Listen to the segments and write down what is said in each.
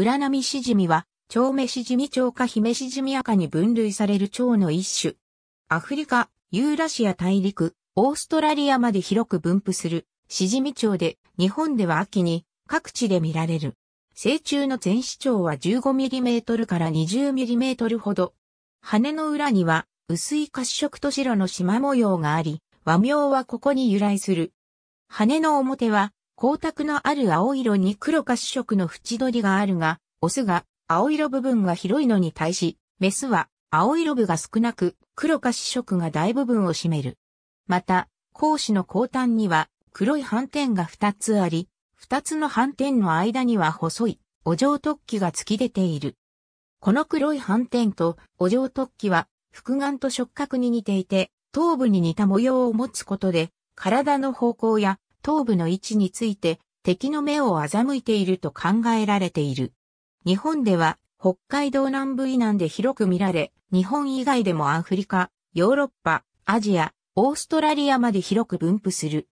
ウラナミシジミは、蝶メシジミ蝶か姫ジミア赤に分類される蝶の一種。アフリカ、ユーラシア大陸、オーストラリアまで広く分布する、シジミ蝶で、日本では秋に各地で見られる。成虫の全子蝶は 15mm から 20mm ほど。羽の裏には薄い褐色と白の縞模様があり、和名はここに由来する。羽の表は光沢のある青色に黒か主色の縁取りがあるが、オスが青色部分が広いのに対し、メスは青色部が少なく、黒か主色が大部分を占める。また、講師の後端には黒い斑点が2つあり、2つの斑点の間には細いお嬢突起が突き出ている。この黒い斑点とお嬢突起は複眼と触覚に似ていて、頭部に似た模様を持つことで、体の方向や頭部の位置について敵の目を欺いていると考えられている。日本では北海道南部以南で広く見られ、日本以外でもアフリカ、ヨーロッパ、アジア、オーストラリアまで広く分布する。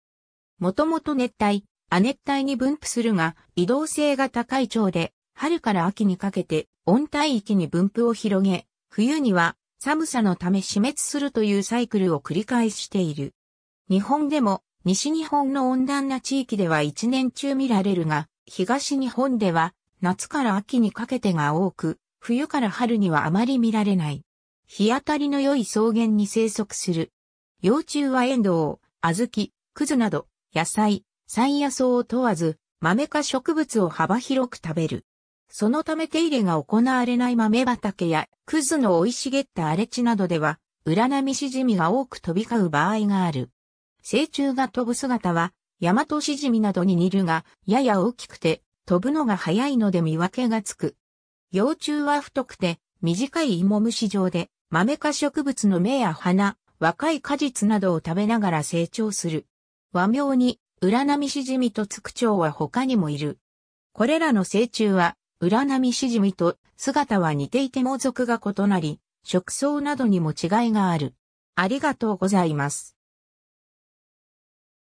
もともと熱帯、亜熱帯に分布するが、移動性が高い蝶で、春から秋にかけて温帯域に分布を広げ、冬には寒さのため死滅するというサイクルを繰り返している。日本でも西日本の温暖な地域では一年中見られるが、東日本では夏から秋にかけてが多く、冬から春にはあまり見られない。日当たりの良い草原に生息する。幼虫はエンドウ、小豆、クズなど、野菜、山野草を問わず、豆科植物を幅広く食べる。そのため手入れが行われない豆畑や、クズの生い茂った荒れ地などでは、占波しじみが多く飛び交う場合がある。成虫が飛ぶ姿は、ヤマトシジミなどに似るが、やや大きくて、飛ぶのが早いので見分けがつく。幼虫は太くて、短い芋虫状で、豆科植物の芽や花、若い果実などを食べながら成長する。和名に、ウラナミシジミとつく蝶は他にもいる。これらの成虫は、ウラナミシジミと姿は似ていても属が異なり、食草などにも違いがある。ありがとうございます。